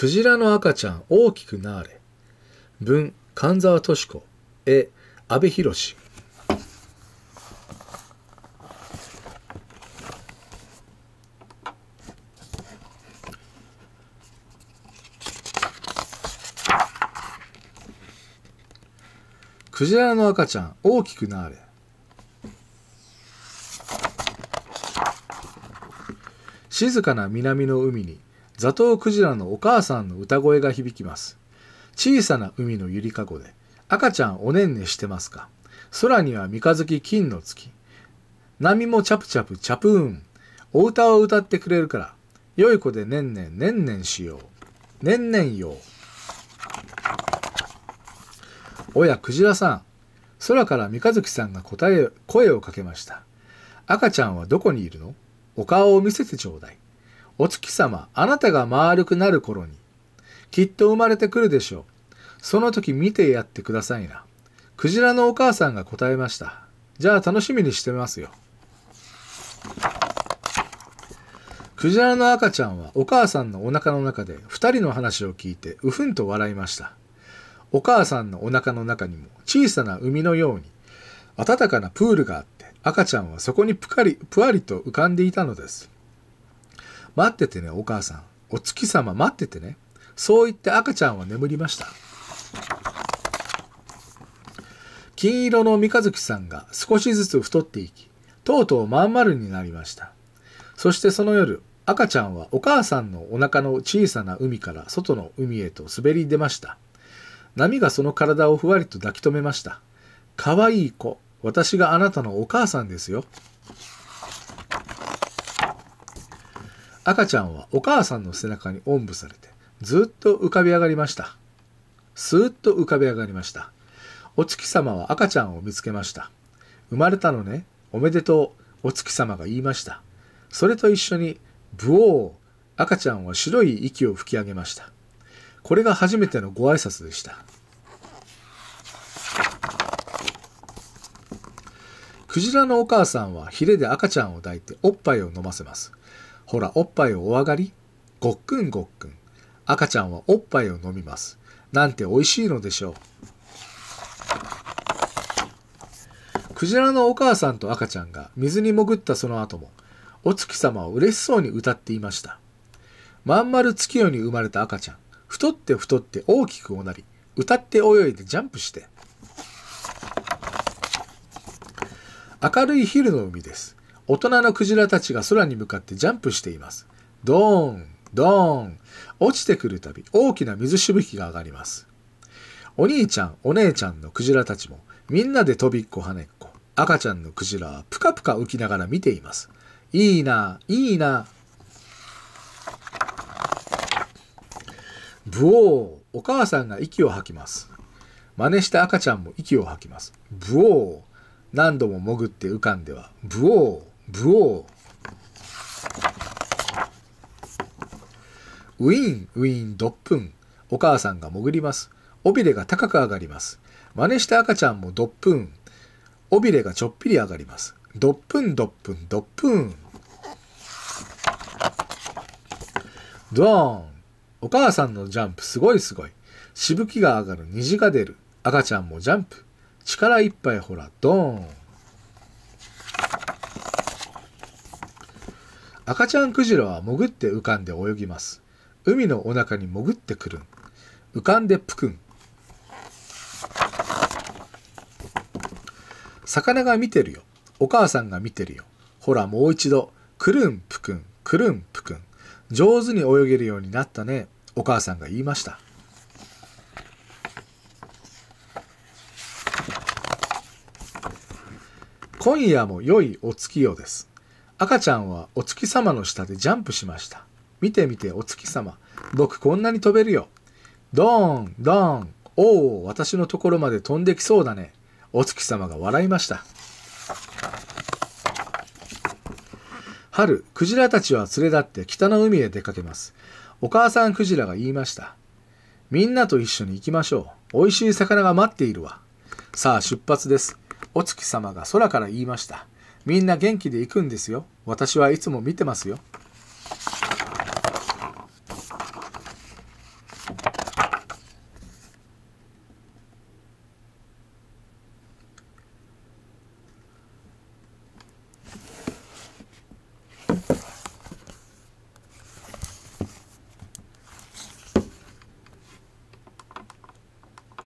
クジラの赤ちゃん大きくなれ。文、神沢敏子。絵、阿部寛。クジラの赤ちゃん大きくなれ。静かな南の海にザトウクジラのお母さんの歌声が響きます。小さな海のゆりかごで、赤ちゃんおねんねしてますか空には三日月金の月。波もチャプチャプチャプーン。お歌を歌ってくれるから、良い子でねんねんねんねんしよう。ねんねんよう。おや、クジラさん。空から三日月さんが答え、声をかけました。赤ちゃんはどこにいるのお顔を見せてちょうだい。お月様、あなたが丸くなる頃に、きっと生まれてくるでしょう。その時見てやってくださいな。クジラのお母さんが答えました。じゃあ楽しみにしてますよ。クジラの赤ちゃんはお母さんのおなかの中で2人の話を聞いてうふんと笑いました。お母さんのおなかの中にも小さな海のように暖かなプールがあって赤ちゃんはそこにぷかりぷわりと浮かんでいたのです。待っててね、お母さん。お月様待っててね。そう言って赤ちゃんは眠りました。金色の三日月さんが少しずつ太っていき、とうとうまん丸になりました。そしてその夜、赤ちゃんはお母さんのお腹の小さな海から外の海へと滑り出ました。波がその体をふわりと抱き留めました。かわいい子、私があなたのお母さんですよ。赤ちゃんはお母さんの背中におんぶされて、ずっと浮かび上がりました。スーッと浮かび上がりました。お月様は赤ちゃんを見つけました。生まれたのね、おめでとう、お月様が言いました。それと一緒に、ブオー、赤ちゃんは白い息を吹き上げました。これが初めてのご挨拶でした。クジラのお母さんはヒレで赤ちゃんを抱いておっぱいを飲ませます。ほら、おっぱいをお上がりごっくんごっくん。赤ちゃんはおっぱいを飲みます。なんて美味しいのでしょう。クジラのお母さんと赤ちゃんが水に潜ったその後も、お月様を嬉しそうに歌っていました。まん丸月夜に生まれた赤ちゃん、太って太って大きくおなり、歌って泳いでジャンプして。明るい昼の海です。大人のクジラたちが空に向かってジャンプしています。ドーン、ドーン。落ちてくるたび大きな水しぶきが上がります。お兄ちゃん、お姉ちゃんのクジラたちもみんなで飛びっこ跳ねっこ。赤ちゃんのクジラはぷかぷか浮きながら見ています。いいな、いいな。ブオー、お母さんが息を吐きます。真似した赤ちゃんも息を吐きます。ブオー。何度も潜って浮かんでは、ブオー。武ーウィンウィンドップンお母さんが潜ります尾びれが高く上がります真似して赤ちゃんもドップン尾びれがちょっぴり上がりますドップンドップンドップンドーンお母さんのジャンプすごいすごいしぶきが上がる虹が出る赤ちゃんもジャンプ力いっぱいほらドーン赤ちゃんクジラは潜って浮かんで泳ぎます。海のお腹に潜ってくるん。浮かんでぷくん。魚が見てるよ。お母さんが見てるよ。ほらもう一度。くるんぷくん、くるんぷくん。上手に泳げるようになったね。お母さんが言いました。今夜も良いお月夜です。赤ちゃんはお月様の下でジャンプしました。見て見てお月様。僕こんなに飛べるよ。ドーン、ドーン。おお、私のところまで飛んできそうだね。お月様が笑いました。春、クジラたちは連れ立って北の海へ出かけます。お母さんクジラが言いました。みんなと一緒に行きましょう。美味しい魚が待っているわ。さあ出発です。お月様が空から言いました。みんな元気で行くんですよ。私はいつも見てますよ。